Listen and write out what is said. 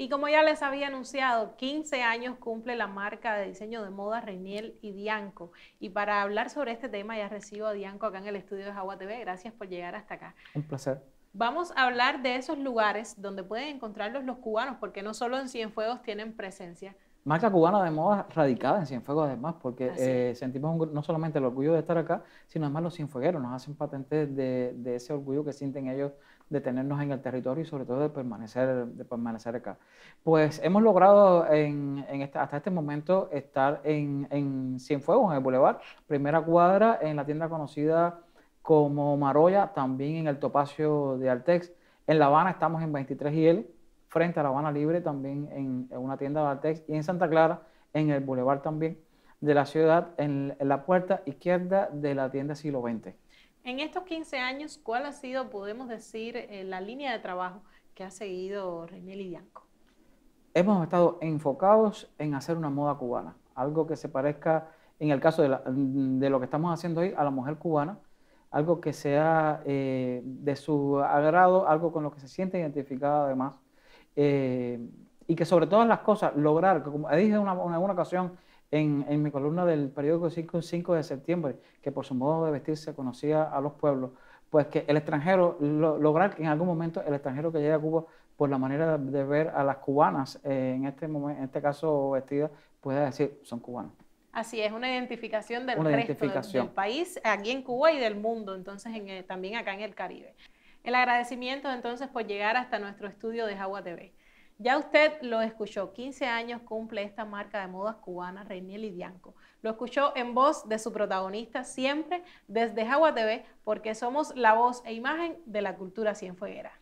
Y como ya les había anunciado, 15 años cumple la marca de diseño de moda Reiniel y Dianco. Y para hablar sobre este tema ya recibo a Dianco acá en el estudio de Agua TV. Gracias por llegar hasta acá. Un placer. Vamos a hablar de esos lugares donde pueden encontrarlos los cubanos, porque no solo en Cienfuegos tienen presencia, marca cubana de moda radicada en Cienfuegos además, porque eh, sentimos no solamente el orgullo de estar acá, sino además los cienfuegueros nos hacen patente de, ese orgullo que sienten ellos de tenernos en el territorio y sobre todo de permanecer, permanecer acá. Pues hemos logrado en, hasta este momento estar en, Cienfuegos, en el Boulevard, primera cuadra, en la tienda conocida como Maroya, también en el Topacio de Altex. En La Habana estamos en 23 y frente a La Habana Libre, también en, una tienda de y en Santa Clara, en el Boulevard también de la ciudad, en, la puerta izquierda de la tienda Siglo XX. En estos 15 años, ¿cuál ha sido, podemos decir, eh, la línea de trabajo que ha seguido Reynel y Hemos estado enfocados en hacer una moda cubana, algo que se parezca, en el caso de, lo que estamos haciendo hoy, a la mujer cubana, algo que sea eh, de su agrado, algo con lo que se siente identificada además eh, y que sobre todas las cosas lograr, como dije en alguna ocasión en, mi columna del periódico 5, 5 de septiembre, que por su modo de vestirse conocía a los pueblos, pues que el extranjero, lograr que en algún momento el extranjero que llegue a Cuba por la manera de ver a las cubanas, eh, en, este en este caso vestidas, pueda decir, son cubanas. Así es, una identificación del país, aquí en Cuba y del mundo, entonces también acá en el Caribe. El agradecimiento entonces por llegar hasta nuestro estudio de Jagua TV. Ya usted lo escuchó, 15 años cumple esta marca de modas cubana, Reiniel y Lo escuchó en voz de su protagonista siempre desde Jagua TV, porque somos la voz e imagen de la cultura cienfueguera.